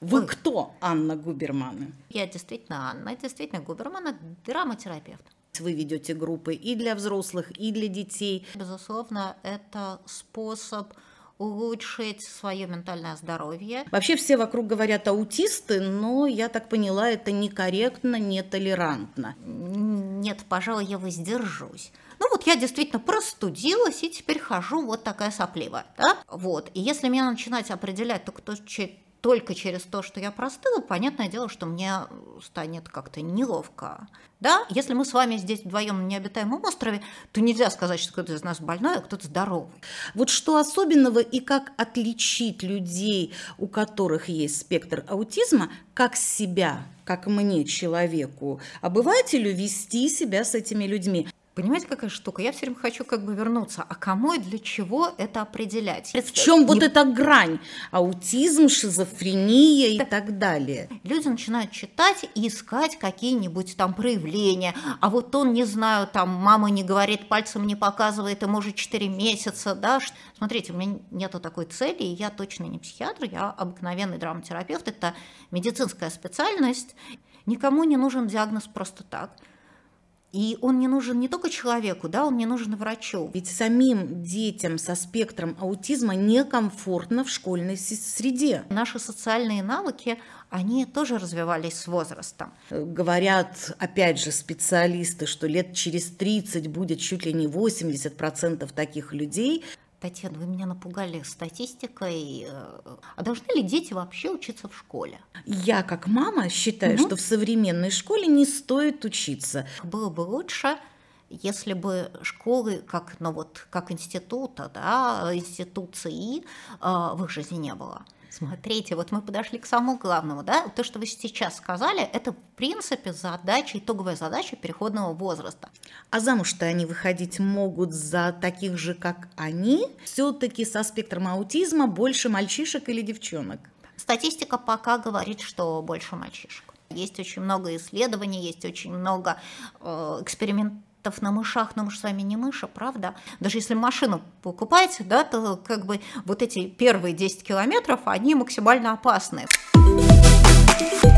Вы кто, Анна Губерман? Я действительно Анна, действительно Губермана, драматерапевт. Вы ведете группы и для взрослых, и для детей. Безусловно, это способ улучшить свое ментальное здоровье. Вообще все вокруг говорят аутисты, но я так поняла, это некорректно, нетолерантно. Нет, пожалуй, я воздержусь я действительно простудилась и теперь хожу вот такая сопливая, да? Вот, и если меня начинать определять, то кто только через то, что я простыла, понятное дело, что мне станет как-то неловко. Да? Если мы с вами здесь вдвоем на необитаемом острове, то нельзя сказать, что кто-то из нас больной, а кто-то здоровый. Вот что особенного и как отличить людей, у которых есть спектр аутизма, как себя, как мне, человеку, обывателю, а вести себя с этими людьми. Понимаете, какая штука? Я все время хочу как бы вернуться. А кому и для чего это определять? В чем не... вот эта грань? Аутизм, шизофрения и так далее. Люди начинают читать и искать какие-нибудь там проявления. А вот он, не знаю, там мама не говорит, пальцем не показывает, ему уже 4 месяца, да? Смотрите, у меня нету такой цели, и я точно не психиатр, я обыкновенный драматерапевт, это медицинская специальность. Никому не нужен диагноз просто так. И он не нужен не только человеку, да, он не нужен врачу. Ведь самим детям со спектром аутизма некомфортно в школьной среде. Наши социальные навыки, они тоже развивались с возрастом. Говорят, опять же, специалисты, что лет через 30 будет чуть ли не 80% таких людей, Татьяна, вы меня напугали статистикой. Э, а должны ли дети вообще учиться в школе? Я, как мама, считаю, угу. что в современной школе не стоит учиться. Было бы лучше, если бы школы как, ну вот, как института, да, институции э, в их жизни не было. Смотрите, вот мы подошли к самому главному, да? То, что вы сейчас сказали, это, в принципе, задача, итоговая задача переходного возраста. А замуж-то они выходить могут за таких же, как они? Все-таки со спектром аутизма больше мальчишек или девчонок? Статистика пока говорит, что больше мальчишек. Есть очень много исследований, есть очень много э, экспериментов процентов на мышах, но мы же с вами не мыши, правда? Даже если машину покупаете, да, то как бы вот эти первые 10 километров, они максимально опасны. Thank you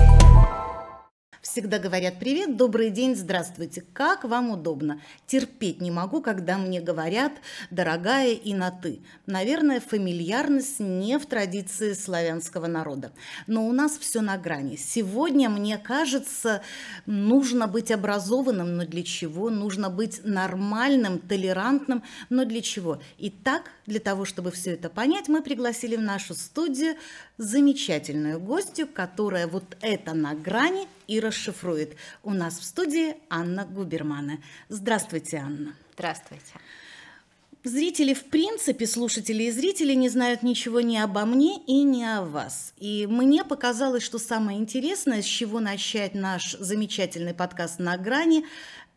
Всегда говорят «Привет», «Добрый день», «Здравствуйте», «Как вам удобно». Терпеть не могу, когда мне говорят «дорогая» и «на ты». Наверное, фамильярность не в традиции славянского народа. Но у нас все на грани. Сегодня, мне кажется, нужно быть образованным, но для чего? Нужно быть нормальным, толерантным, но для чего? И так – для того, чтобы все это понять, мы пригласили в нашу студию замечательную гостью, которая вот это на грани и расшифрует. У нас в студии Анна Губермана. Здравствуйте, Анна. Здравствуйте. Зрители, в принципе, слушатели и зрители не знают ничего ни обо мне и ни о вас. И мне показалось, что самое интересное, с чего начать наш замечательный подкаст «На грани»,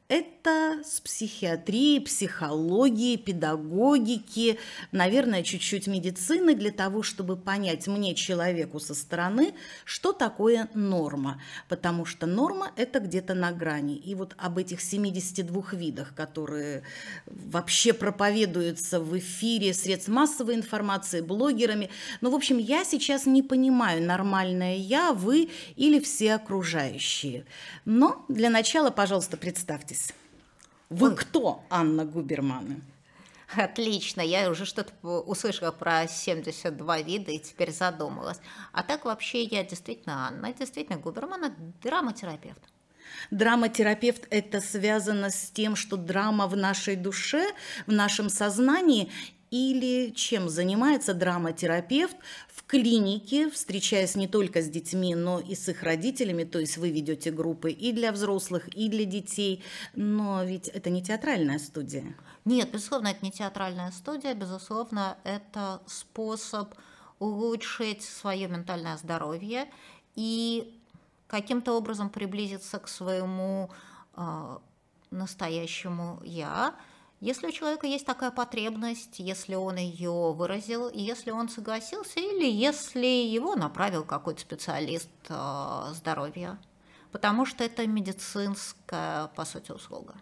это с психиатрии, психологии, педагогики, наверное, чуть-чуть медицины для того, чтобы понять мне, человеку со стороны, что такое норма. Потому что норма – это где-то на грани. И вот об этих 72 видах, которые вообще проповедуются в эфире средств массовой информации, блогерами. Ну, в общем, я сейчас не понимаю, нормальное я, вы или все окружающие. Но для начала, пожалуйста, представьте вы Он... кто, Анна Губерманы? Отлично, я уже что-то услышала про 72 вида и теперь задумалась. А так вообще я действительно Анна, действительно Губермана, драматерапевт. Драматерапевт – это связано с тем, что драма в нашей душе, в нашем сознании, или чем занимается драматерапевт в клинике, встречаясь не только с детьми, но и с их родителями, то есть вы ведете группы и для взрослых, и для детей, но ведь это не театральная студия. Нет, безусловно, это не театральная студия, безусловно, это способ улучшить свое ментальное здоровье и каким-то образом приблизиться к своему э, настоящему я, если у человека есть такая потребность, если он ее выразил, если он согласился, или если его направил какой-то специалист э, здоровья, потому что это медицинская, по сути, услуга.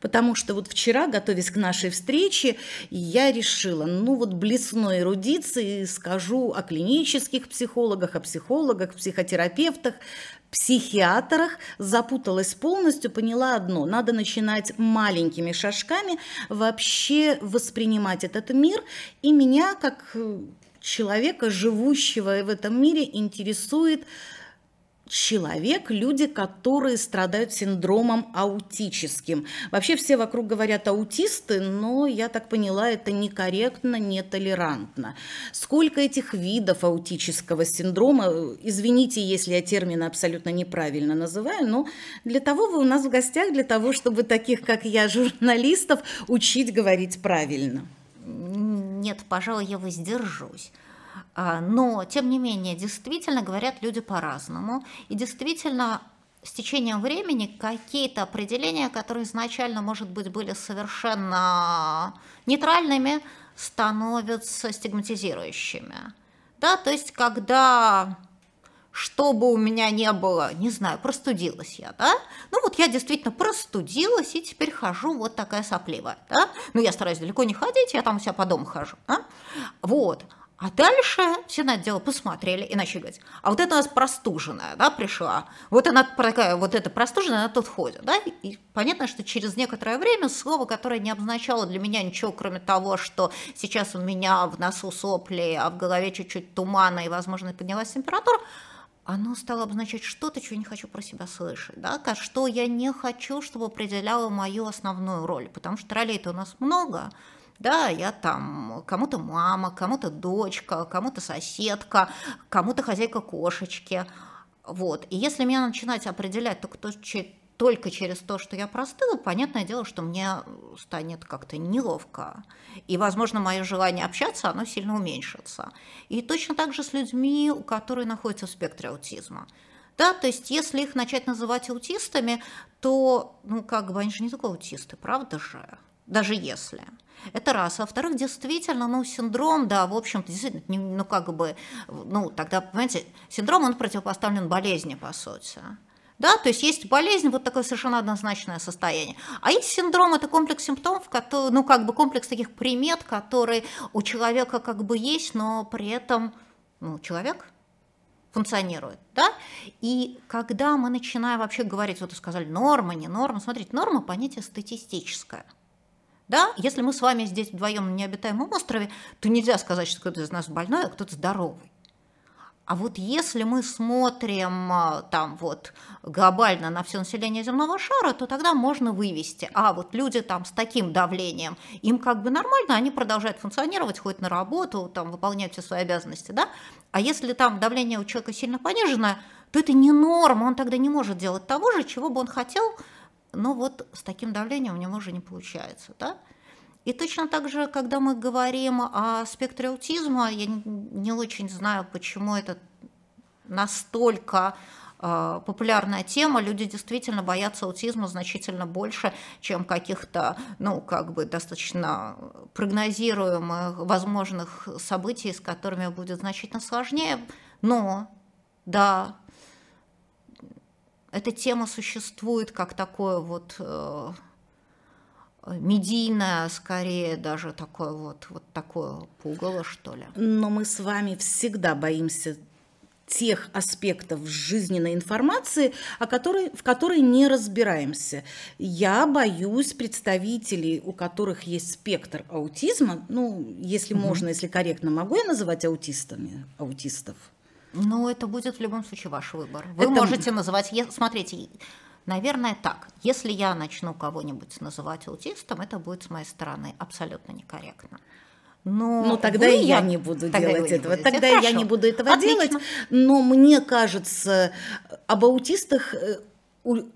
Потому что вот вчера, готовясь к нашей встрече, я решила, ну вот блесной эрудиции скажу о клинических психологах, о психологах, психотерапевтах, психиатрах, запуталась полностью, поняла одно. Надо начинать маленькими шажками, вообще воспринимать этот мир. И меня, как э, человека, живущего в этом мире, интересует человек, люди, которые страдают синдромом аутическим. Вообще все вокруг говорят аутисты, но я так поняла, это некорректно, нетолерантно. Сколько этих видов аутического синдрома, извините, если я термины абсолютно неправильно называю, но для того вы у нас в гостях, для того, чтобы таких, как я, журналистов учить говорить правильно. Нет, пожалуй, я воздержусь. А, но, тем не менее, действительно говорят люди по-разному. И действительно, с течением времени какие-то определения, которые изначально, может быть, были совершенно нейтральными, становятся стигматизирующими. Да, то есть, когда что бы у меня не было, не знаю, простудилась я, да? Ну вот я действительно простудилась, и теперь хожу вот такая сопливая, да? Ну я стараюсь далеко не ходить, я там у себя по дому хожу, да? Вот. А дальше все на дело посмотрели и начали говорить, а вот это у нас простуженная, да, пришла, вот она такая, вот эта простуженная, она тут ходит, да, и понятно, что через некоторое время слово, которое не обозначало для меня ничего, кроме того, что сейчас у меня в носу сопли, а в голове чуть-чуть тумана и, возможно, поднялась температура, оно стало обозначать что-то, чего не хочу про себя слышать, да, что я не хочу, чтобы определяло мою основную роль, потому что ролей-то у нас много, да, я там кому-то мама, кому-то дочка, кому-то соседка, кому-то хозяйка кошечки. Вот. И если меня начинать определять только, то, только через то, что я простыла, понятное дело, что мне станет как-то неловко. И, возможно, мое желание общаться, оно сильно уменьшится. И точно так же с людьми, которые находятся в спектре аутизма. Да, то есть если их начать называть аутистами, то, ну, как бы, они же не только аутисты, правда же? даже если. Это раз. А во-вторых, действительно, ну, синдром, да, в общем-то, действительно, ну, как бы, ну, тогда, понимаете, синдром, он противопоставлен болезни, по сути. Да, то есть есть болезнь, вот такое совершенно однозначное состояние. А есть синдром, это комплекс симптомов, который, ну, как бы комплекс таких примет, которые у человека как бы есть, но при этом, ну, человек функционирует, да? И когда мы начинаем вообще говорить, вот вы сказали, норма, не норма, смотрите, норма – понятие статистическое – да? Если мы с вами здесь вдвоем на необитаемом острове, то нельзя сказать, что кто-то из нас больной, а кто-то здоровый. А вот если мы смотрим а, там вот глобально на все население земного шара, то тогда можно вывести. А вот люди там с таким давлением, им как бы нормально, они продолжают функционировать, ходят на работу, там выполняют все свои обязанности, да? А если там давление у человека сильно понижено, то это не норма, он тогда не может делать того же, чего бы он хотел, но вот с таким давлением у него уже не получается, да? И точно так же, когда мы говорим о спектре аутизма, я не очень знаю, почему это настолько а, популярная тема, люди действительно боятся аутизма значительно больше, чем каких-то, ну, как бы достаточно прогнозируемых возможных событий, с которыми будет значительно сложнее. Но, да, эта тема существует как такое вот э, медийное, скорее даже такое вот, вот такое пугало, что ли. Но мы с вами всегда боимся тех аспектов жизненной информации, о которой, в которой не разбираемся. Я боюсь представителей, у которых есть спектр аутизма, ну, если угу. можно, если корректно, могу я называть аутистами, аутистов? Ну, это будет в любом случае ваш выбор. Вы это... можете называть, смотрите, наверное, так. Если я начну кого-нибудь называть аутистом, это будет с моей стороны абсолютно некорректно. Но ну, тогда и я, я не буду тогда делать этого. Будете. Тогда Хорошо. я не буду этого Отлично. делать. Но мне кажется, об аутистах э,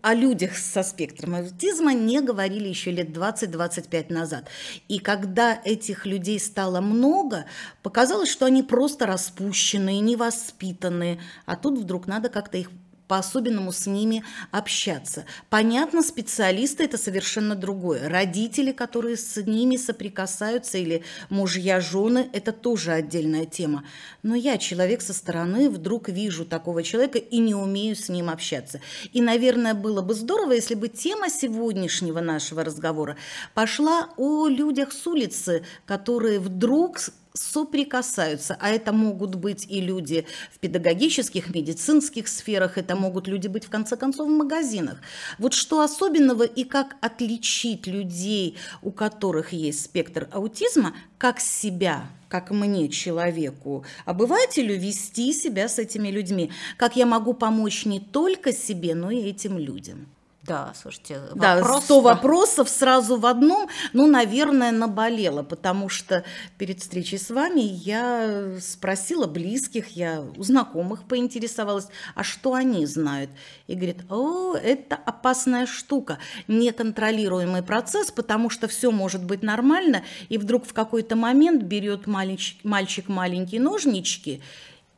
о людях со спектром аутизма не говорили еще лет 20-25 назад. И когда этих людей стало много, показалось, что они просто распущенные, невоспитанные, а тут вдруг надо как-то их по-особенному с ними общаться. Понятно, специалисты – это совершенно другое. Родители, которые с ними соприкасаются, или мужья, жены – это тоже отдельная тема. Но я, человек со стороны, вдруг вижу такого человека и не умею с ним общаться. И, наверное, было бы здорово, если бы тема сегодняшнего нашего разговора пошла о людях с улицы, которые вдруг соприкасаются, а это могут быть и люди в педагогических, медицинских сферах, это могут люди быть в конце концов в магазинах. Вот что особенного и как отличить людей, у которых есть спектр аутизма, как себя, как мне, человеку, обывателю, а вести себя с этими людьми, как я могу помочь не только себе, но и этим людям. Да, слушайте, вопрос... 100 вопросов сразу в одном, ну, наверное, наболело, потому что перед встречей с вами я спросила близких, я у знакомых поинтересовалась, а что они знают? И говорит, о, это опасная штука, неконтролируемый процесс, потому что все может быть нормально, и вдруг в какой-то момент берет мальчик, мальчик маленькие ножнички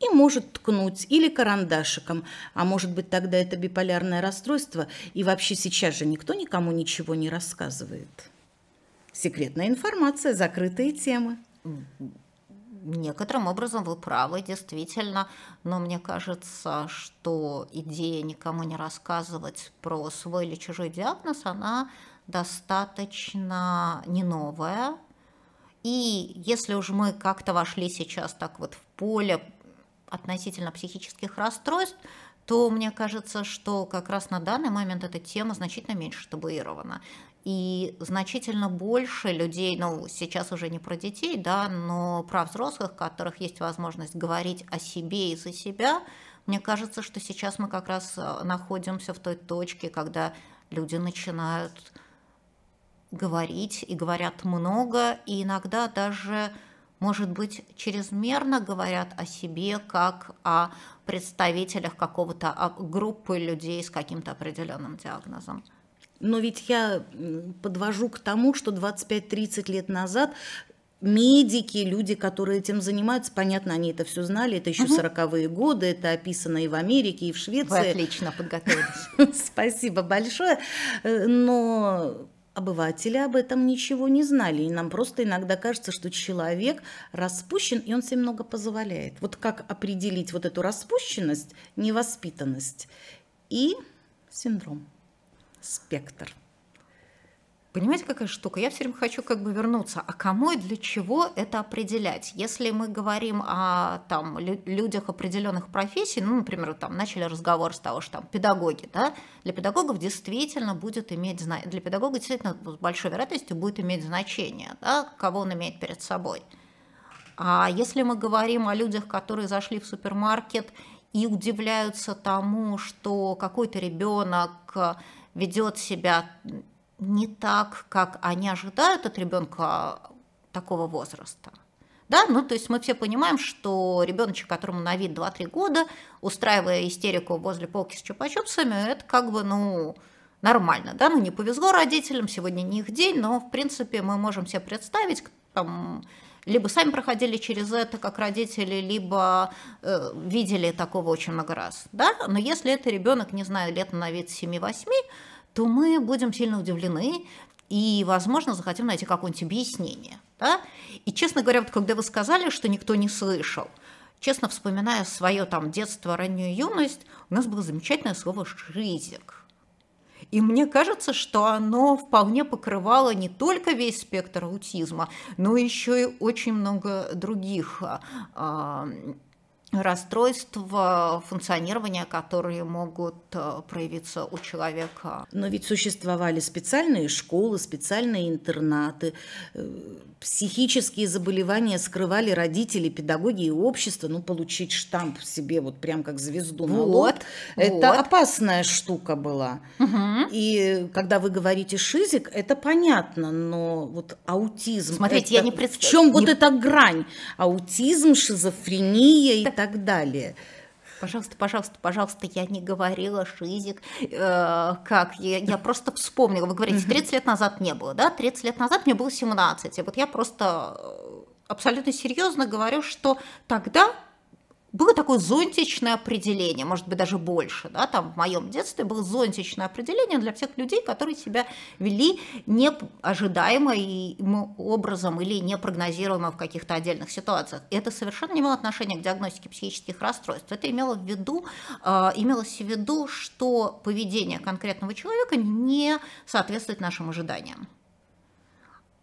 и может ткнуть или карандашиком, а может быть тогда это биполярное расстройство, и вообще сейчас же никто никому ничего не рассказывает. Секретная информация, закрытые темы. Некоторым образом вы правы, действительно, но мне кажется, что идея никому не рассказывать про свой или чужой диагноз, она достаточно не новая, и если уж мы как-то вошли сейчас так вот в поле относительно психических расстройств, то мне кажется, что как раз на данный момент эта тема значительно меньше табуирована. И значительно больше людей, ну, сейчас уже не про детей, да, но про взрослых, которых есть возможность говорить о себе и за себя, мне кажется, что сейчас мы как раз э, находимся в той точке, когда люди начинают говорить и говорят много, и иногда даже может быть, чрезмерно говорят о себе как о представителях какого-то а, группы людей с каким-то определенным диагнозом. Но ведь я подвожу к тому, что 25-30 лет назад медики, люди, которые этим занимаются, понятно, они это все знали, это еще угу. 40-е годы, это описано и в Америке, и в Швеции. Вы отлично подготовились. Спасибо большое. Э, но Обыватели об этом ничего не знали, и нам просто иногда кажется, что человек распущен, и он себе много позволяет. Вот как определить вот эту распущенность, невоспитанность и синдром, спектр – Понимаете, какая штука? Я все время хочу как бы вернуться. А кому и для чего это определять? Если мы говорим о там, людях определенных профессий, ну, например, там, начали разговор с того, что там, педагоги, да, для педагогов действительно будет иметь значение, для педагога действительно с большой вероятностью будет иметь значение, да, кого он имеет перед собой. А если мы говорим о людях, которые зашли в супермаркет и удивляются тому, что какой-то ребенок ведет себя не так, как они ожидают от ребенка такого возраста. Да, ну то есть мы все понимаем, что ребеночек, которому на вид 2-3 года, устраивая истерику возле полки с чупа-чупсами, это как бы, ну, нормально, да, ну не повезло родителям, сегодня не их день, но в принципе мы можем себе представить, там, либо сами проходили через это как родители, либо э, видели такого очень много раз, да, но если это ребенок, не знаю, лет на вид 7-8, то мы будем сильно удивлены и, возможно, захотим найти какое-нибудь объяснение. Да? И, честно говоря, вот когда вы сказали, что никто не слышал, честно вспоминая свое там детство, раннюю юность, у нас было замечательное слово «шизик». И мне кажется, что оно вполне покрывало не только весь спектр аутизма, но еще и очень много других а, а, расстройств функционирования, которые могут э, проявиться у человека. Но ведь существовали специальные школы, специальные интернаты. Э, психические заболевания скрывали родители, педагоги и общество. Ну, получить штамп себе вот прям как звезду на вот, лоб. Это вот. опасная штука была. Угу. И когда вы говорите шизик, это понятно, но вот аутизм... Смотрите, это... я не представляю. В чем не... вот эта грань? Аутизм, шизофрения и так так далее. Пожалуйста, пожалуйста, пожалуйста, я не говорила шизик, э, как я, я просто вспомнила. Вы говорите, 30 лет назад не было, да? 30 лет назад мне было 17. И вот я просто э, абсолютно серьезно говорю, что тогда было такое зонтичное определение, может быть, даже больше, да, там в моем детстве было зонтичное определение для всех людей, которые себя вели неожидаемым образом или непрогнозируемо в каких-то отдельных ситуациях. И это совершенно не имело отношения к диагностике психических расстройств. Это имело в виду, э, имелось в виду, что поведение конкретного человека не соответствует нашим ожиданиям.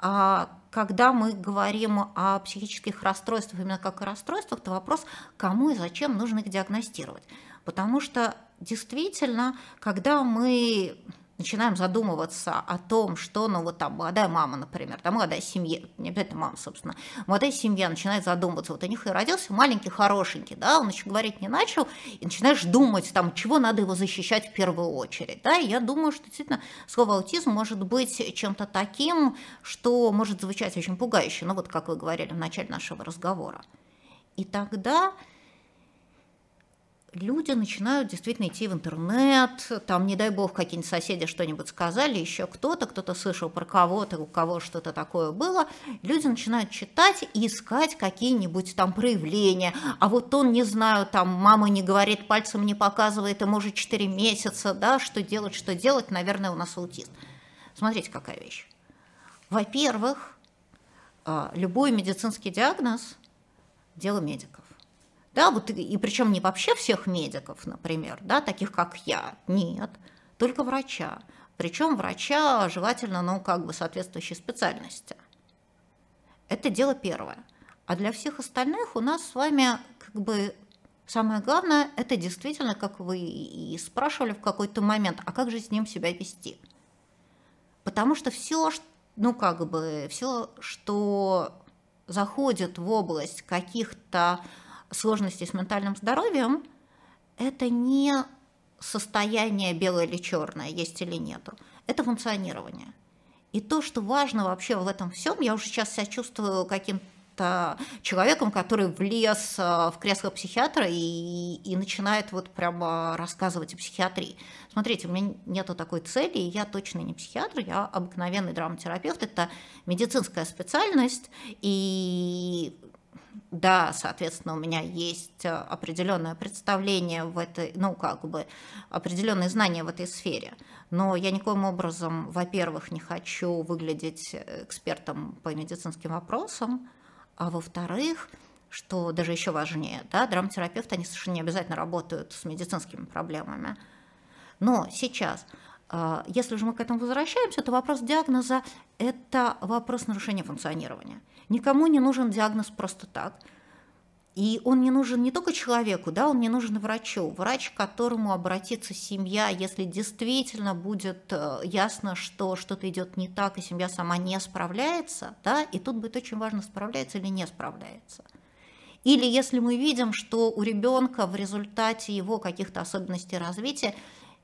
А когда мы говорим о психических расстройствах именно как о расстройствах, то вопрос, кому и зачем нужно их диагностировать. Потому что действительно, когда мы начинаем задумываться о том, что, ну вот там молодая мама, например, да, молодая семья, не обязательно мама, собственно, молодая семья начинает задумываться, вот у них и родился маленький, хорошенький, да, он еще говорить не начал, и начинаешь думать, там, чего надо его защищать в первую очередь, да, и я думаю, что действительно слово аутизм может быть чем-то таким, что может звучать очень пугающе, ну вот как вы говорили в начале нашего разговора. И тогда люди начинают действительно идти в интернет, там, не дай бог, какие-нибудь соседи что-нибудь сказали, еще кто-то, кто-то слышал про кого-то, у кого что-то такое было, люди начинают читать и искать какие-нибудь там проявления, а вот он, не знаю, там, мама не говорит, пальцем не показывает, ему уже 4 месяца, да, что делать, что делать, наверное, у нас аутист. Смотрите, какая вещь. Во-первых, а, любой медицинский диагноз – дело медиков. Да, вот, и, и причем не вообще всех медиков, например, да, таких как я, нет, только врача. Причем врача желательно, ну, как бы соответствующей специальности. Это дело первое. А для всех остальных у нас с вами как бы самое главное – это действительно, как вы и спрашивали в какой-то момент, а как же с ним себя вести? Потому что все, ну как бы, все, что заходит в область каких-то сложности с ментальным здоровьем – это не состояние белое или черное, есть или нету. Это функционирование. И то, что важно вообще в этом всем, я уже сейчас себя чувствую каким-то человеком, который влез а, в кресло психиатра и, и начинает вот прямо рассказывать о психиатрии. Смотрите, у меня нету такой цели, и я точно не психиатр, я обыкновенный драматерапевт, это медицинская специальность, и да, соответственно, у меня есть э, определенное представление в этой, ну, как бы, определенные знания в этой сфере. Но я никоим образом, во-первых, не хочу выглядеть э, экспертом по медицинским вопросам, а во-вторых, что даже еще важнее, да, драматерапевты, они совершенно не обязательно работают с медицинскими проблемами. Но сейчас а, если же мы к этому возвращаемся, то вопрос диагноза – это вопрос нарушения функционирования. Никому не нужен диагноз просто так. И он не нужен не только человеку, да, он не нужен врачу. Врач, к которому обратится семья, если действительно будет э, ясно, что что-то идет не так, и семья сама не справляется, да, и тут будет очень важно, справляется или не справляется. Или если мы видим, что у ребенка в результате его каких-то особенностей развития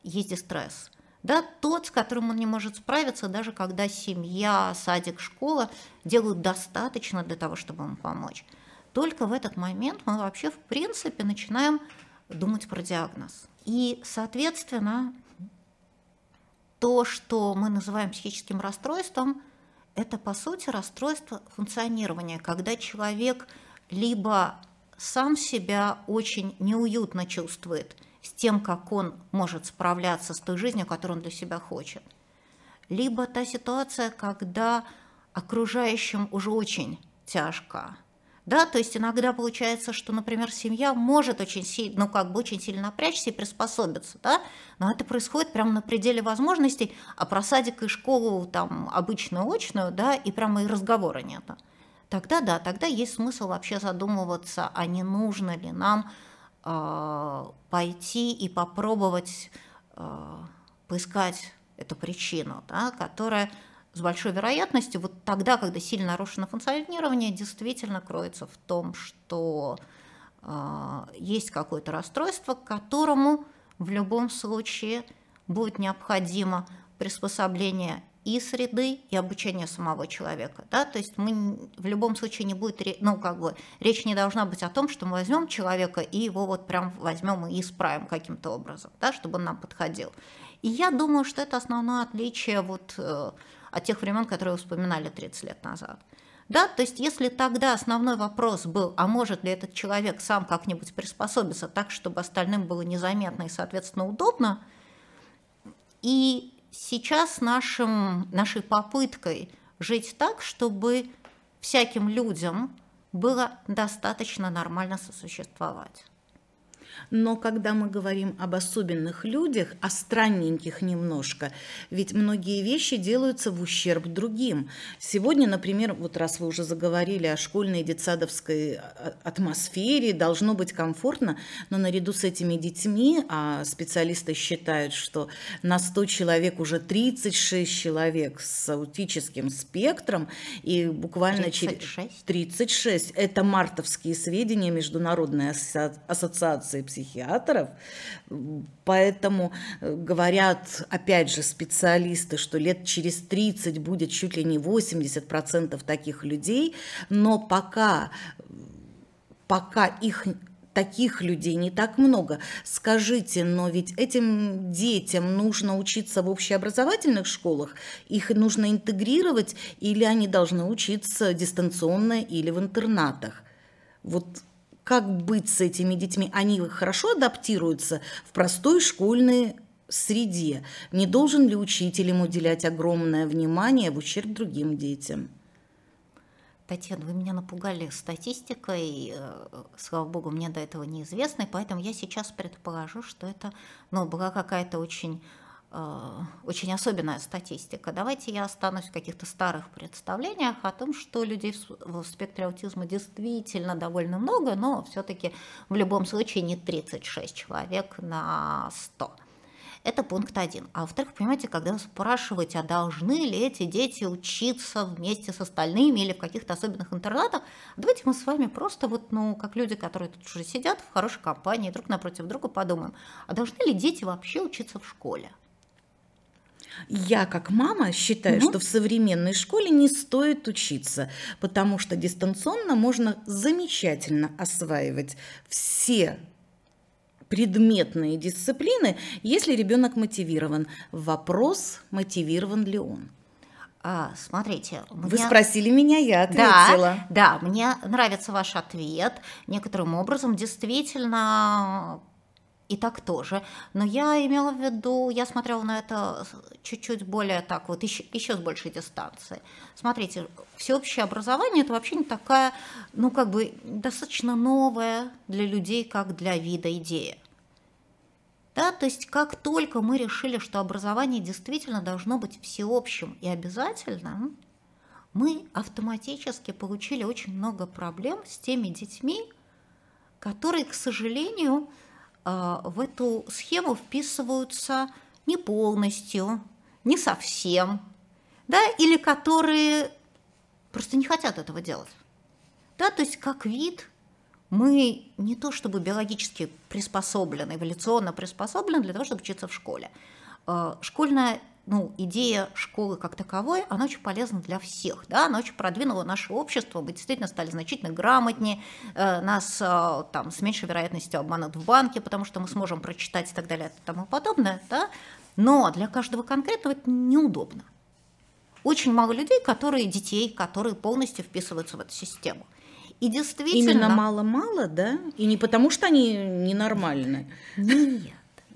есть стресс да, тот, с которым он не может справиться, даже когда семья, садик, школа делают достаточно для того, чтобы ему помочь. Только в этот момент мы вообще, в принципе, начинаем думать про диагноз. И, соответственно, то, что мы называем психическим расстройством, это, по сути, расстройство функционирования, когда человек либо сам себя очень неуютно чувствует – с тем, как он может справляться с той жизнью, которую он для себя хочет. Либо та ситуация, когда окружающим уже очень тяжко. Да, то есть иногда получается, что, например, семья может очень сильно, ну как бы очень сильно напрячься и приспособиться, да, но это происходит прямо на пределе возможностей, а про садик и школу там обычную очную, да, и прямо и разговора нет. Тогда да, тогда есть смысл вообще задумываться, а не нужно ли нам а, пойти и попробовать а, поискать эту причину, да, которая с большой вероятностью вот тогда, когда сильно нарушено функционирование, действительно кроется в том, что э, есть какое-то расстройство, к которому в любом случае будет необходимо приспособление и среды, и обучения самого человека. Да? То есть мы в любом случае не будет, ну как бы, речь не должна быть о том, что мы возьмем человека и его вот прям возьмем и исправим каким-то образом, да, чтобы он нам подходил. И я думаю, что это основное отличие вот э, от тех времен, которые вы вспоминали 30 лет назад. Да, то есть если тогда основной вопрос был, а может ли этот человек сам как-нибудь приспособиться так, чтобы остальным было незаметно и, соответственно, удобно, и Сейчас нашим, нашей попыткой жить так, чтобы всяким людям было достаточно нормально сосуществовать. Но когда мы говорим об особенных людях, о странненьких немножко, ведь многие вещи делаются в ущерб другим. Сегодня, например, вот раз вы уже заговорили о школьной и детсадовской э, атмосфере, должно быть комфортно, но наряду с этими детьми, а специалисты считают, что на 100 человек уже 36 человек с аутическим спектром, и буквально 36? через 36, это мартовские сведения Международной ассоциации психиатров. Поэтому э, говорят, опять же, специалисты, что лет через 30 будет чуть ли не 80% таких людей, но пока, пока их таких людей не так много. Скажите, но ведь этим детям нужно учиться в общеобразовательных школах, их нужно интегрировать, или они должны учиться дистанционно или в интернатах? Вот как быть с этими детьми. Они хорошо адаптируются в простой школьной среде. Не должен ли учитель им уделять огромное внимание в ущерб другим детям? Татьяна, вы меня напугали статистикой, э, слава богу, мне до этого неизвестной, поэтому я сейчас предположу, что это ну, была какая-то очень Э, очень особенная статистика. Давайте я останусь в каких-то старых представлениях о том, что людей в спектре аутизма действительно довольно много, но все-таки в любом случае не 36 человек на 100. Это пункт один. А во-вторых, понимаете, когда вы спрашиваете, а должны ли эти дети учиться вместе с остальными или в каких-то особенных интернатах, давайте мы с вами просто вот, ну, как люди, которые тут уже сидят в хорошей компании, друг напротив друга подумаем, а должны ли дети вообще учиться в школе? Я как мама считаю, угу. что в современной школе не стоит учиться, потому что дистанционно можно замечательно осваивать все предметные дисциплины, если ребенок мотивирован. Вопрос, мотивирован ли он. А, смотрите. Вы спросили меня, я ответила. Да, да, мне нравится ваш ответ. Некоторым образом действительно и так тоже. Но я имела в виду, я смотрела на это чуть-чуть более так вот, еще, еще с большей дистанции. Смотрите, всеобщее образование – это вообще не такая, ну как бы достаточно новая для людей, как для вида идея. Да, то есть как только мы решили, что образование действительно должно быть всеобщим и обязательным, мы автоматически получили очень много проблем с теми детьми, которые, к сожалению, а, в эту схему вписываются не полностью, не совсем, да, или которые просто не хотят этого делать. Да, то есть как вид мы не то чтобы биологически приспособлены, эволюционно приспособлены для того, чтобы учиться в школе. А, школьная ну, идея школы как таковой, она очень полезна для всех, да, она очень продвинула наше общество, мы действительно стали значительно грамотнее, э, нас э, там с меньшей вероятностью обманут в банке, потому что мы сможем прочитать и так далее и тому подобное, да, но для каждого конкретного это неудобно. Очень мало людей, которые детей, которые полностью вписываются в эту систему. И действительно... Именно мало-мало, да? И не потому, что они ненормальные. Нет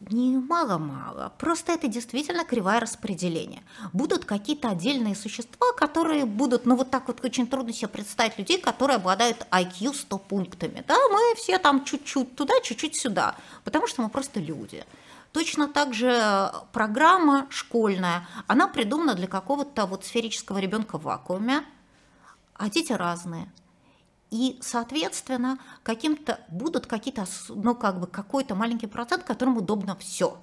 не мало-мало, просто это действительно кривое распределение. Будут какие-то отдельные существа, которые будут, ну вот так вот очень трудно себе представить людей, которые обладают IQ 100 пунктами. Да, мы все там чуть-чуть туда, чуть-чуть сюда, потому что мы просто люди. Точно так же программа школьная, она придумана для какого-то вот сферического ребенка в вакууме, а дети разные – и, соответственно, каким-то будут какие-то, ну, как бы какой-то маленький процент, которым удобно все.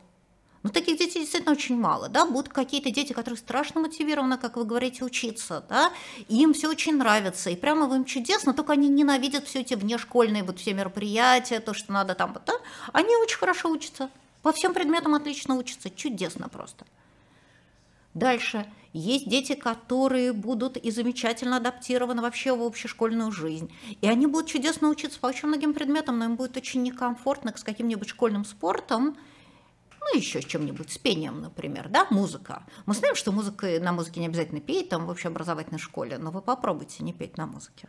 Но ну, таких детей действительно очень мало, да, будут какие-то дети, которые страшно мотивированы, как вы говорите, учиться, да, и им все очень нравится, и прямо им чудесно, только они ненавидят все эти внешкольные вот все мероприятия, то, что надо там, да, они очень хорошо учатся, по всем предметам отлично учатся, чудесно просто. Дальше – есть дети, которые будут и замечательно адаптированы вообще в общешкольную жизнь. И они будут чудесно учиться по очень многим предметам, но им будет очень некомфортно с каким-нибудь школьным спортом, ну, еще с чем-нибудь, с пением, например, да, музыка. Мы знаем, что музыка, на музыке не обязательно петь, там в общеобразовательной школе, но вы попробуйте не петь на музыке.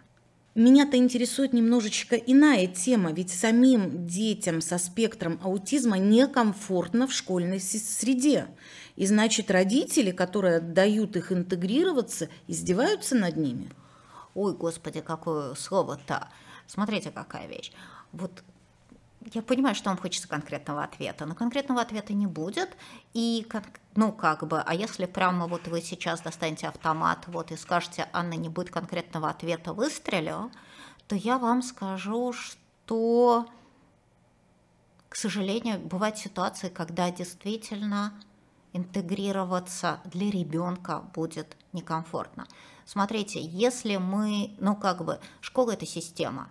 Меня-то интересует немножечко иная тема, ведь самим детям со спектром аутизма некомфортно в школьной среде. И значит, родители, которые отдают их интегрироваться, издеваются над ними. Ой, господи, какое слово-то. Смотрите, какая вещь. Вот я понимаю, что вам хочется конкретного ответа, но конкретного ответа не будет. И, ну, как бы, а если прямо вот вы сейчас достанете автомат вот и скажете, Анна, не будет конкретного ответа, выстрелю, то я вам скажу, что, к сожалению, бывают ситуации, когда действительно интегрироваться для ребенка будет некомфортно. Смотрите, если мы, ну как бы, школа это система,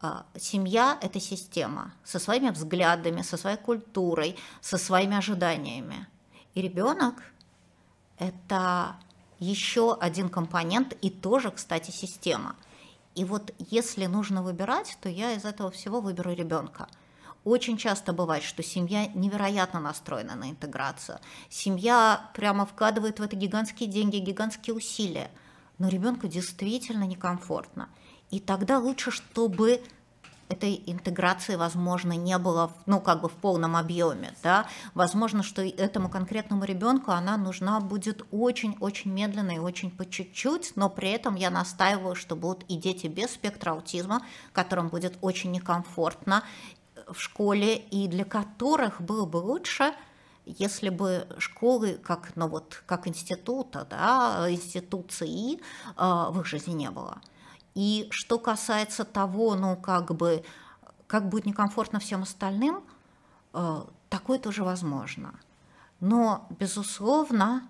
а, семья это система со своими взглядами, со своей культурой, со своими ожиданиями. И ребенок это еще один компонент и тоже, кстати, система. И вот если нужно выбирать, то я из этого всего выберу ребенка – очень часто бывает, что семья невероятно настроена на интеграцию. Семья прямо вкладывает в это гигантские деньги, гигантские усилия. Но ребенку действительно некомфортно. И тогда лучше, чтобы этой интеграции, возможно, не было, ну, как бы в полном объеме, да, возможно, что этому конкретному ребенку она нужна будет очень-очень медленно и очень по чуть-чуть, но при этом я настаиваю, что будут и дети без спектра аутизма, которым будет очень некомфортно, в школе и для которых было бы лучше, если бы школы как, ну вот, как института, да, институции а, в их жизни не было. И что касается того, ну как бы, как будет некомфортно всем остальным, а, такое тоже возможно. Но, безусловно,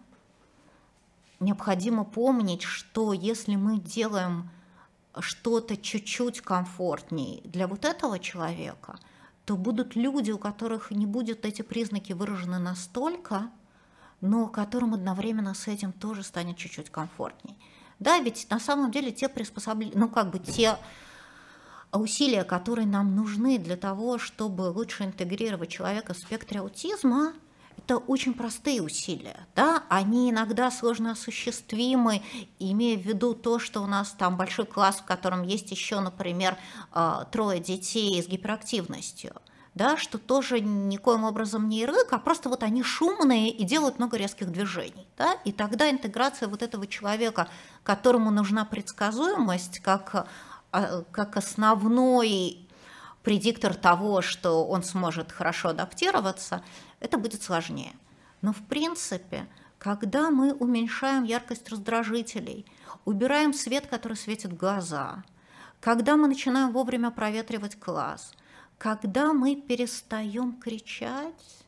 необходимо помнить, что если мы делаем что-то чуть-чуть комфортнее для вот этого человека – то будут люди, у которых не будут эти признаки выражены настолько, но которым одновременно с этим тоже станет чуть-чуть комфортней. Да, ведь на самом деле те приспособления, ну как бы те усилия, которые нам нужны для того, чтобы лучше интегрировать человека в спектре аутизма, это очень простые усилия, да, они иногда сложно осуществимы, имея в виду то, что у нас там большой класс, в котором есть еще, например, а, трое детей с гиперактивностью, да, что тоже никоим образом не ярлык, а просто вот они шумные и делают много резких движений, да, и тогда интеграция вот этого человека, которому нужна предсказуемость, как а, как основной предиктор того, что он сможет хорошо адаптироваться, это будет сложнее. Но в принципе, когда мы уменьшаем яркость раздражителей, убираем свет, который светит в глаза, когда мы начинаем вовремя проветривать класс, когда мы перестаем кричать,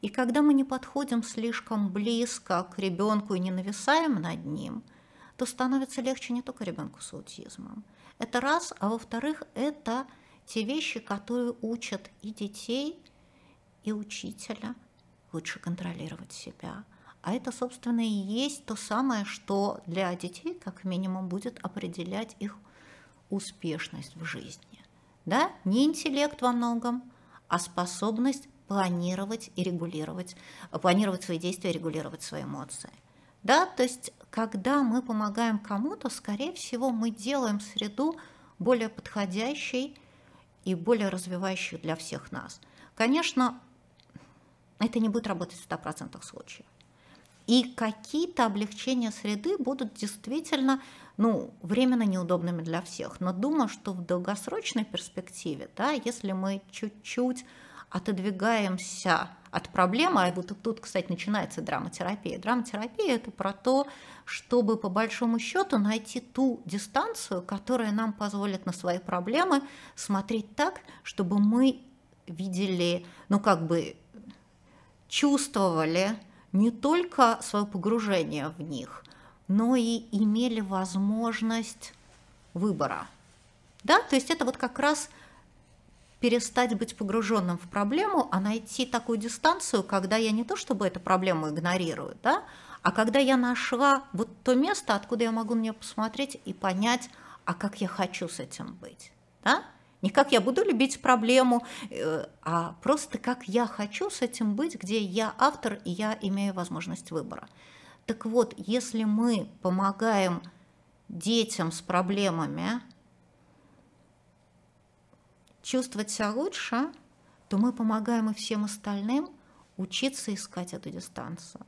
и когда мы не подходим слишком близко к ребенку и не нависаем над ним, то становится легче не только ребенку с аутизмом. Это раз, а во-вторых, это те вещи, которые учат и детей, и учителя лучше контролировать себя. А это, собственно, и есть то самое, что для детей, как минимум, будет определять их успешность в жизни. Да? Не интеллект во многом, а способность планировать и регулировать, планировать свои действия, регулировать свои эмоции. Да, то есть, когда мы помогаем кому-то, скорее всего, мы делаем среду более подходящей и более развивающую для всех нас. Конечно, это не будет работать в 100% случаев. И какие-то облегчения среды будут действительно ну, временно неудобными для всех. Но думаю, что в долгосрочной перспективе, да, если мы чуть-чуть отодвигаемся от проблемы. А вот тут, кстати, начинается драматерапия. Драматерапия – это про то, чтобы по большому счету найти ту дистанцию, которая нам позволит на свои проблемы смотреть так, чтобы мы видели, ну как бы чувствовали не только свое погружение в них, но и имели возможность выбора. Да, то есть это вот как раз перестать быть погруженным в проблему, а найти такую дистанцию, когда я не то чтобы эту проблему игнорирую, да, а когда я нашла вот то место, откуда я могу на нее посмотреть и понять, а как я хочу с этим быть, да? Не как я буду любить проблему, э, а просто как я хочу с этим быть, где я автор и я имею возможность выбора. Так вот, если мы помогаем детям с проблемами чувствовать себя лучше, то мы помогаем и всем остальным учиться искать эту дистанцию.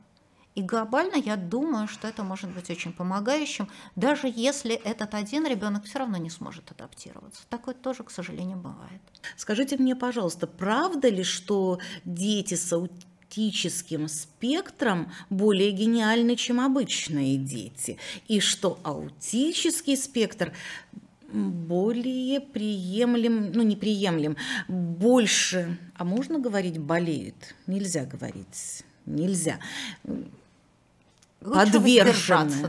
И глобально я думаю, что это может быть очень помогающим, даже если этот один ребенок все равно не сможет адаптироваться. Такое тоже, к сожалению, бывает. Скажите мне, пожалуйста, правда ли, что дети с аутическим спектром более гениальны, чем обычные дети? И что аутический спектр более приемлем, ну не приемлем, больше, а можно говорить болеют? Нельзя говорить, нельзя. подвержены,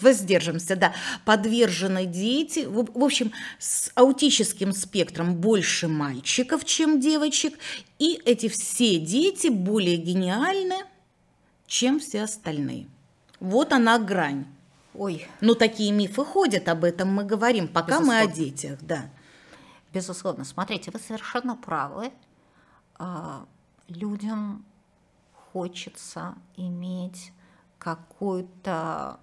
воздержимся, да, подвержены дети, в, в общем, с аутическим спектром больше мальчиков, чем девочек, и эти все дети более гениальны, чем все остальные. Вот она грань. Ой. Ну, такие мифы ходят, об этом мы говорим, пока Безусловно. мы о детях, да. Безусловно. Смотрите, вы совершенно правы. А, людям хочется иметь какое-то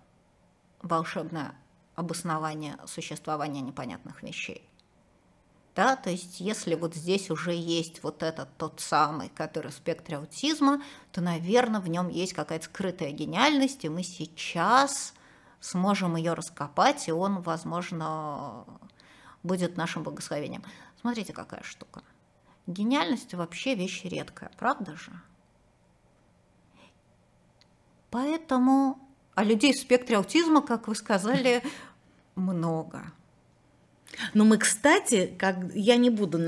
волшебное обоснование существования непонятных вещей. Да, то есть если вот здесь уже есть вот этот тот самый, который в спектре аутизма, то, наверное, в нем есть какая-то скрытая гениальность, и мы сейчас – сможем ее раскопать, и он, возможно, будет нашим благословением. Смотрите, какая штука. Гениальность вообще вещь редкая, правда же? Поэтому, а людей в спектре аутизма, как вы сказали, много. Но мы, кстати, как я не буду,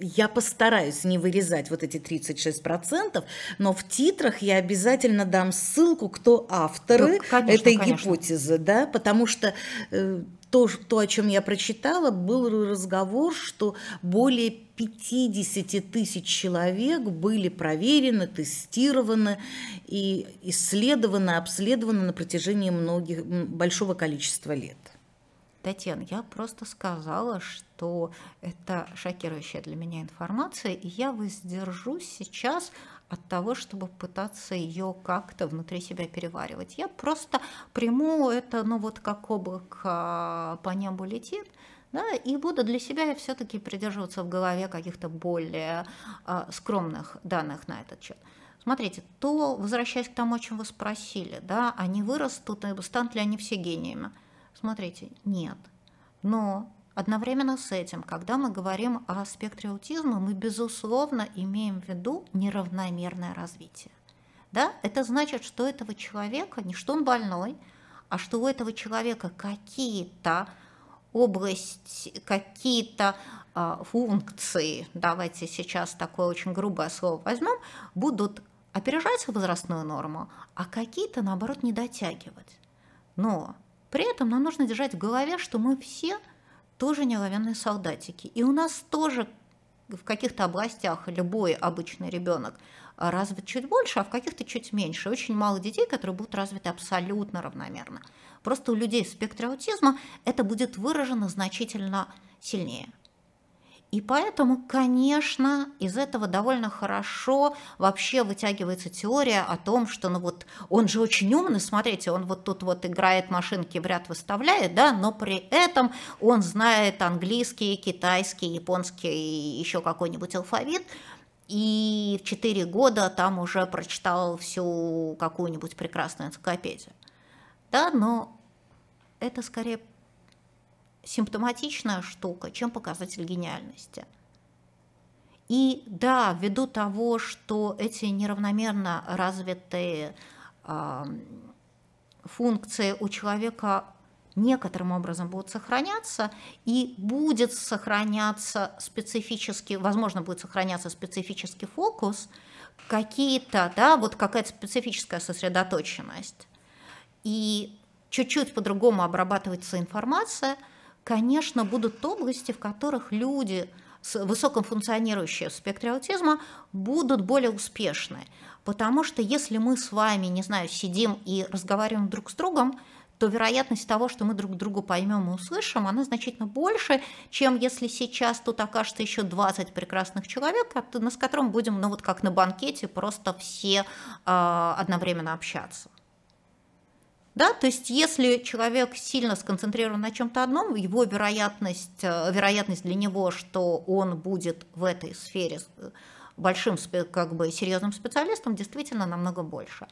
я постараюсь не вырезать вот эти 36%, но в титрах я обязательно дам ссылку, кто авторы да, конечно, этой конечно. гипотезы, да, потому что э, то, то, о чем я прочитала, был разговор, что более 50 тысяч человек были проверены, тестированы и исследованы, обследованы на протяжении многих, большого количества лет. Татьяна, я просто сказала, что это шокирующая для меня информация, и я воздержусь сейчас от того, чтобы пытаться ее как-то внутри себя переваривать. Я просто приму это, ну вот как облак а, по небу летит, да, и буду для себя все-таки придерживаться в голове каких-то более а, скромных данных на этот счет. Смотрите, то, возвращаясь к тому, о чем вы спросили, да, они вырастут, и станут ли они все гениями – Смотрите, нет. Но одновременно с этим, когда мы говорим о спектре аутизма, мы, безусловно, имеем в виду неравномерное развитие. Да? Это значит, что этого человека, не что он больной, а что у этого человека какие-то области, какие-то э, функции, давайте сейчас такое очень грубое слово возьмем, будут опережать возрастную норму, а какие-то, наоборот, не дотягивать. Но при этом нам нужно держать в голове, что мы все тоже не солдатики. И у нас тоже в каких-то областях любой обычный ребенок развит чуть больше, а в каких-то чуть меньше. Очень мало детей, которые будут развиты абсолютно равномерно. Просто у людей в спектре аутизма это будет выражено значительно сильнее. И поэтому, конечно, из этого довольно хорошо вообще вытягивается теория о том, что ну вот он же очень умный, смотрите, он вот тут вот играет машинки в ряд выставляет, да, но при этом он знает английский, китайский, японский, и еще какой-нибудь алфавит, и в 4 года там уже прочитал всю какую-нибудь прекрасную энциклопедию. Да, но это скорее симптоматичная штука, чем показатель гениальности. И да, ввиду того, что эти неравномерно развитые э, функции у человека некоторым образом будут сохраняться, и будет сохраняться специфически, возможно, будет сохраняться специфический фокус, какие-то, да, вот какая-то специфическая сосредоточенность. И чуть-чуть по-другому обрабатывается информация – конечно, будут области, в которых люди с высоком функционирующим в спектре аутизма будут более успешны. Потому что если мы с вами, не знаю, сидим и разговариваем друг с другом, то вероятность того, что мы друг друга поймем и услышим, она значительно больше, чем если сейчас тут окажется еще 20 прекрасных человек, с которым будем, ну вот как на банкете, просто все э, одновременно общаться. Да, то есть если человек сильно сконцентрирован на чем-то одном, его вероятность, э, вероятность для него, что он будет в этой сфере э, большим, как бы серьезным специалистом, действительно намного больше.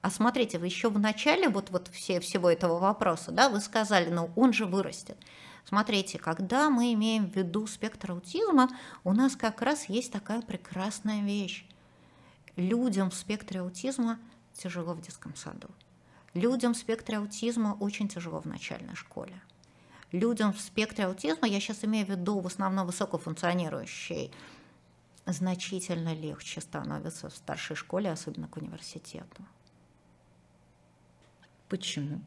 А смотрите, вы еще в начале вот, вот все, всего этого вопроса, да, вы сказали, ну он же вырастет. Смотрите, когда мы имеем в виду спектр аутизма, у нас как раз есть такая прекрасная вещь. Людям в спектре аутизма тяжело в детском саду. Людям в спектре аутизма очень тяжело в начальной школе. Людям в спектре аутизма, я сейчас имею в виду в основном высокофункционирующей, значительно легче становится в старшей школе, особенно к университету. Почему?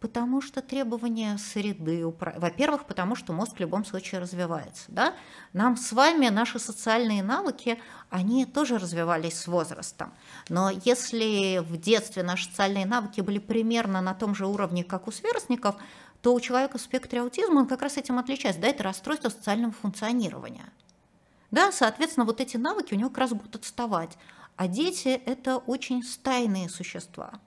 Потому что требования среды, во-первых, потому что мозг в любом случае развивается. Да? Нам с вами наши социальные навыки, они тоже развивались с возрастом. Но если в детстве наши социальные навыки были примерно на том же уровне, как у сверстников, то у человека в спектре аутизма он как раз этим отличается. Да, это расстройство социального функционирования. Да, соответственно, вот эти навыки у него как раз будут отставать. А дети – это очень стайные существа –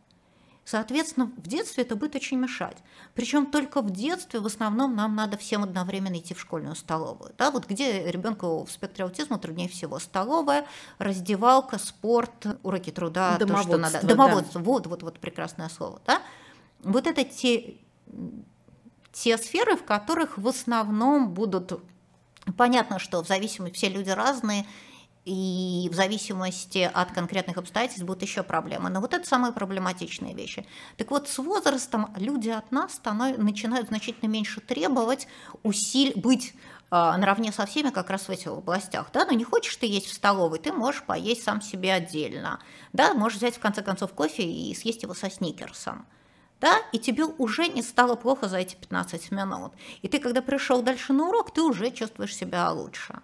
Соответственно, в детстве это будет очень мешать. Причем только в детстве в основном нам надо всем одновременно идти в школьную столовую. Да, вот где ребенку в спектре аутизма труднее всего. Столовая, раздевалка, спорт, уроки труда, то, что надо. Домоводство, да. вот, вот, вот прекрасное слово. Да? Вот это те, те сферы, в которых в основном будут Понятно, что в зависимости все люди разные, и в зависимости от конкретных обстоятельств будут еще проблемы. Но вот это самые проблематичные вещи. Так вот, с возрастом люди от нас станов... начинают значительно меньше требовать усилий, быть э, наравне со всеми как раз в этих областях. Да? Но не хочешь ты есть в столовой, ты можешь поесть сам себе отдельно. Да? Можешь взять в конце концов кофе и съесть его со сникерсом да, и тебе уже не стало плохо за эти 15 минут. И ты, когда пришел дальше на урок, ты уже чувствуешь себя лучше.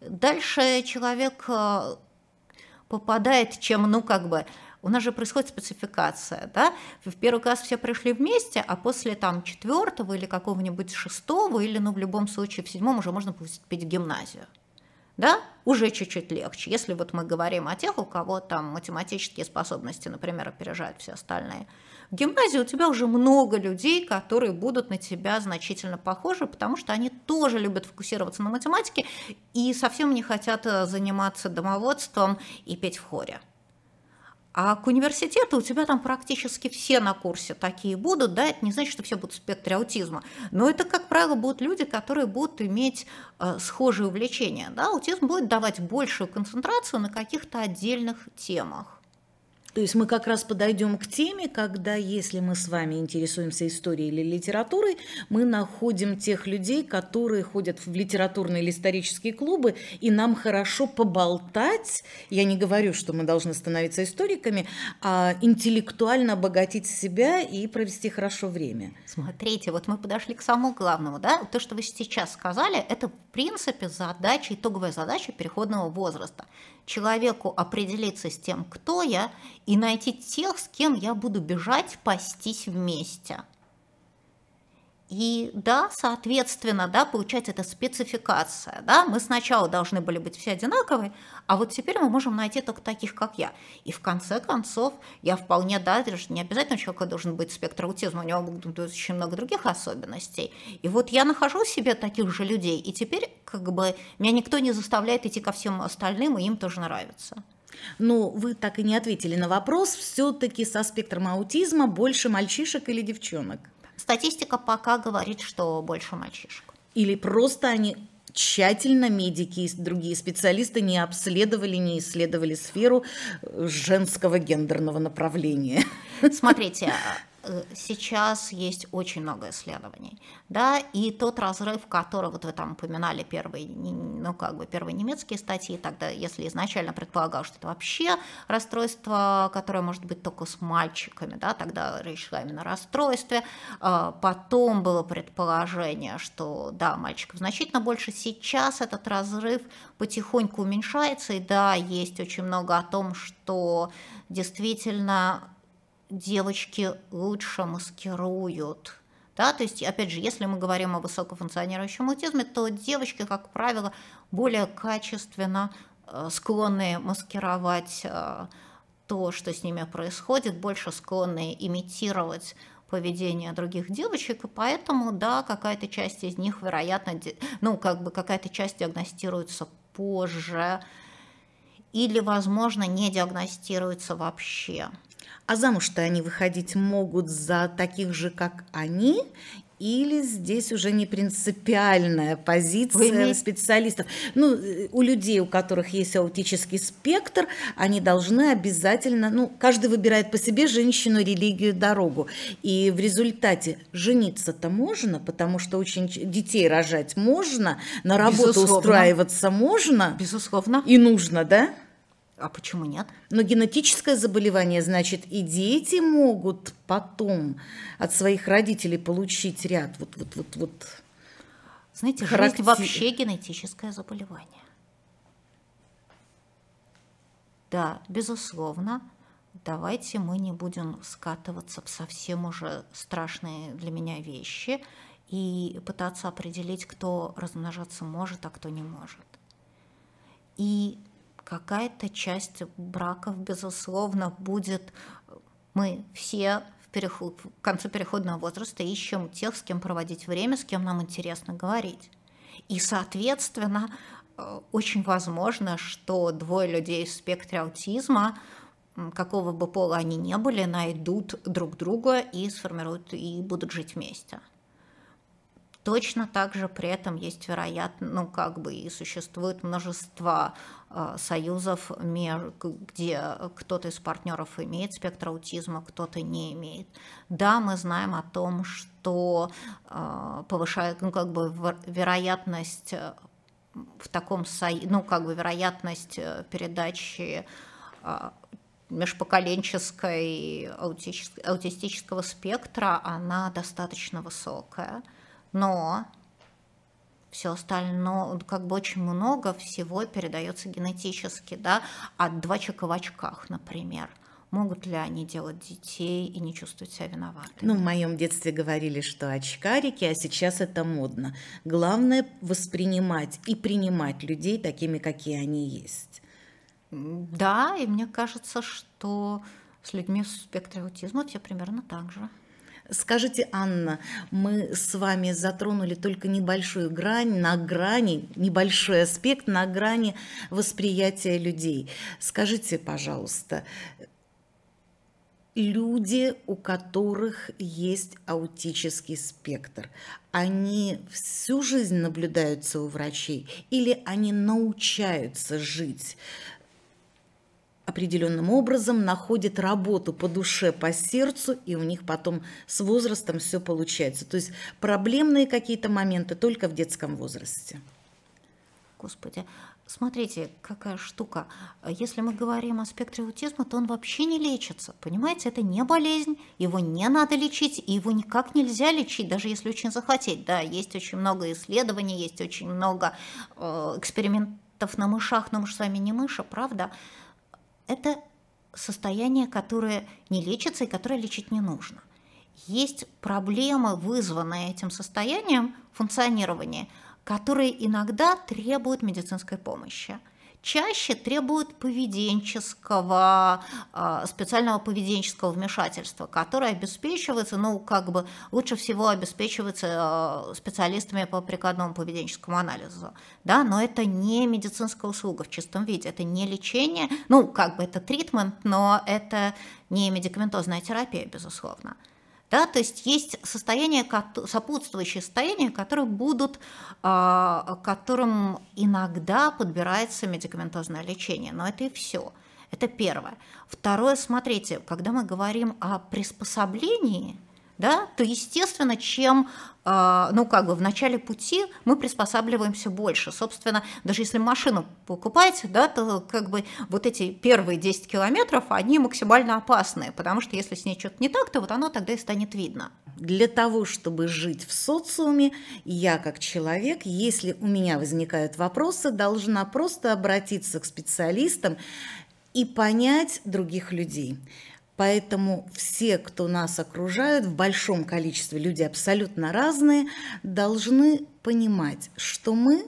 Дальше человек э, попадает, чем, ну, как бы, у нас же происходит спецификация, да? В первый класс все пришли вместе, а после там четвертого или какого-нибудь шестого, или, ну, в любом случае, в седьмом уже можно поступить в гимназию. Да, уже чуть-чуть легче. Если вот мы говорим о тех, у кого там математические способности, например, опережают все остальные. В гимназии у тебя уже много людей, которые будут на тебя значительно похожи, потому что они тоже любят фокусироваться на математике и совсем не хотят э, заниматься домоводством и петь в хоре. А к университету у тебя там практически все на курсе такие будут, да, это не значит, что все будут в спектре аутизма, но это, как правило, будут люди, которые будут иметь э, схожие увлечения, да, аутизм будет давать большую концентрацию на каких-то отдельных темах. То есть мы как раз подойдем к теме, когда если мы с вами интересуемся историей или литературой, мы находим тех людей, которые ходят в литературные или исторические клубы, и нам хорошо поболтать, я не говорю, что мы должны становиться историками, а интеллектуально обогатить себя и провести хорошо время. Смотрите, вот мы подошли к самому главному, да, то, что вы сейчас сказали, это в принципе задача, итоговая задача переходного возраста человеку определиться с тем, кто я, и найти тех, с кем я буду бежать, пастись вместе. И да, соответственно, да, получается это спецификация, да, мы сначала должны были быть все одинаковые, а вот теперь мы можем найти только таких, как я. И в конце концов, я вполне, да, не обязательно человек должен быть спектр аутизма, у него будут очень много других особенностей. И вот я нахожу себе таких же людей, и теперь как бы меня никто не заставляет идти ко всем остальным, и им тоже нравится. Но ну, вы так и не ответили на вопрос, все-таки со спектром аутизма больше мальчишек или девчонок? Статистика пока говорит, что больше мальчишек. Или просто они тщательно медики и другие специалисты не обследовали, не исследовали сферу женского гендерного направления. Смотрите, Э, сейчас есть очень много исследований, да, и тот разрыв, который вот вы там упоминали первые, ну как бы первые немецкие статьи, тогда если изначально предполагал, что это вообще расстройство, которое может быть только с мальчиками, да, тогда речь шла именно о расстройстве, а потом было предположение, что да, мальчиков значительно больше, сейчас этот разрыв потихоньку уменьшается, и да, есть очень много о том, что действительно девочки лучше маскируют. Да, то есть, опять же, если мы говорим о высокофункционирующем аутизме, то девочки, как правило, более качественно э, склонны маскировать э, то, что с ними происходит, больше склонны имитировать поведение других девочек, и поэтому, да, какая-то часть из них, вероятно, ну, как бы какая-то часть диагностируется позже или, возможно, не диагностируется вообще. А замуж-то они выходить могут за таких же, как они, или здесь уже не принципиальная позиция имеете... специалистов. Ну, у людей, у которых есть аутический спектр, они должны обязательно, ну, каждый выбирает по себе женщину, религию, дорогу. И в результате жениться-то можно, потому что очень детей рожать можно, на работу Безусловно. устраиваться можно. Безусловно. И нужно, да? А почему нет? Но генетическое заболевание, значит, и дети могут потом от своих родителей получить ряд вот вот вот вот. Знаете, характер... жизнь вообще генетическое заболевание. Да, безусловно. Давайте мы не будем скатываться в совсем уже страшные для меня вещи и пытаться определить, кто размножаться может, а кто не может. И какая-то часть браков, безусловно, будет... Мы все в, переход, в конце переходного возраста ищем тех, с кем проводить время, с кем нам интересно говорить. И, соответственно, э, очень возможно, что двое людей в спектре аутизма какого бы пола они ни были, найдут друг друга и сформируют и будут жить вместе. Точно так же при этом есть вероятно, ну как бы и существует множество а, союзов, где кто-то из партнеров имеет спектр аутизма, кто-то не имеет. Да, мы знаем о том, что а, повышает ну, как бы вероятность э, в таком союзе, ну как бы вероятность э, передачи а, межпоколенческой аутистического спектра, она достаточно высокая – но все остальное, как бы очень много всего передается генетически, да, от двачека в очках, например. Могут ли они делать детей и не чувствовать себя виноватыми? Ну, в моем детстве говорили, что очкарики, а сейчас это модно. Главное воспринимать и принимать людей такими, какие они есть. Да, и мне кажется, что с людьми с спектром аутизма все примерно так же. Скажите, Анна, мы с вами затронули только небольшую грань, на грани, небольшой аспект на грани восприятия людей. Скажите, пожалуйста, люди, у которых есть аутический спектр, они всю жизнь наблюдаются у врачей или они научаются жить определенным образом находят работу по душе, по сердцу, и у них потом с возрастом все получается. То есть проблемные какие-то моменты только в детском возрасте. Господи, смотрите, какая штука. Если мы говорим о спектре аутизма, то он вообще не лечится. Понимаете, это не болезнь, его не надо лечить, и его никак нельзя лечить, даже если очень захотеть. Да, есть очень много исследований, есть очень много э, экспериментов на мышах, но мы же с вами не мыши, правда? это состояние, которое не лечится и которое лечить не нужно. Есть проблемы, вызванные этим состоянием функционирования, которые иногда требуют медицинской помощи – чаще требует поведенческого, а, специального поведенческого вмешательства, которое обеспечивается, ну, как бы лучше всего обеспечивается а, специалистами по прикладному поведенческому анализу, да, но это не медицинская услуга в чистом виде, это не лечение, ну, как бы это тритмент, но это не медикаментозная терапия, безусловно. Да? То есть есть состояние, сопутствующие состояния, которые будут, а, которым иногда подбирается медикаментозное лечение, но это и все. Это первое. Второе, смотрите, когда мы говорим о приспособлении, да, то, естественно, чем а, ну, как бы в начале пути мы приспосабливаемся больше. Собственно, даже если машину покупаете, да, то как бы вот эти первые 10 километров, они максимально опасные, потому что если с ней что-то не так, то вот оно тогда и станет видно. Для того, чтобы жить в социуме, я как человек, если у меня возникают вопросы, должна просто обратиться к специалистам и понять других людей. Поэтому все, кто нас окружают, в большом количестве люди абсолютно разные, должны понимать, что мы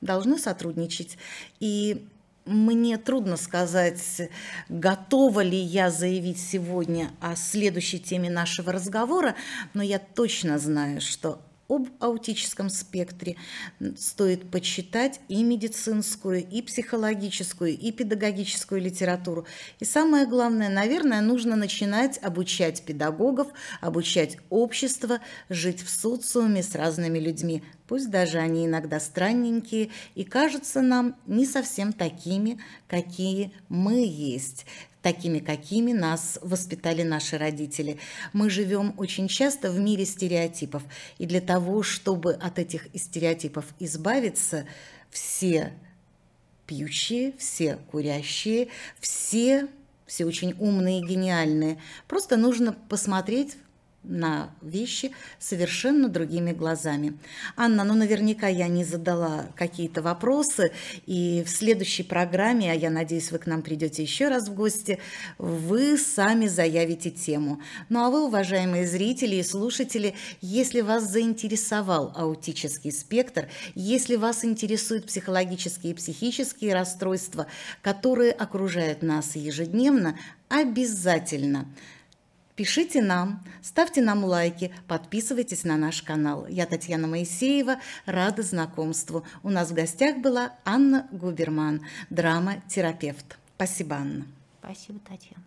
должны сотрудничать. И мне трудно сказать, готова ли я заявить сегодня о следующей теме нашего разговора, но я точно знаю, что об аутическом спектре. Стоит почитать и медицинскую, и психологическую, и педагогическую литературу. И самое главное, наверное, нужно начинать обучать педагогов, обучать общество, жить в социуме с разными людьми, Пусть даже они иногда странненькие и кажутся нам не совсем такими, какие мы есть, такими, какими нас воспитали наши родители. Мы живем очень часто в мире стереотипов, и для того, чтобы от этих стереотипов избавиться, все пьющие, все курящие, все все очень умные и гениальные. Просто нужно посмотреть на вещи совершенно другими глазами. Анна, ну наверняка я не задала какие-то вопросы, и в следующей программе, а я надеюсь, вы к нам придете еще раз в гости, вы сами заявите тему. Ну а вы, уважаемые зрители и слушатели, если вас заинтересовал аутический спектр, если вас интересуют психологические и психические расстройства, которые окружают нас ежедневно, обязательно – Пишите нам, ставьте нам лайки, подписывайтесь на наш канал. Я Татьяна Моисеева, рада знакомству. У нас в гостях была Анна Губерман, драма-терапевт. Спасибо, Анна. Спасибо, Татьяна.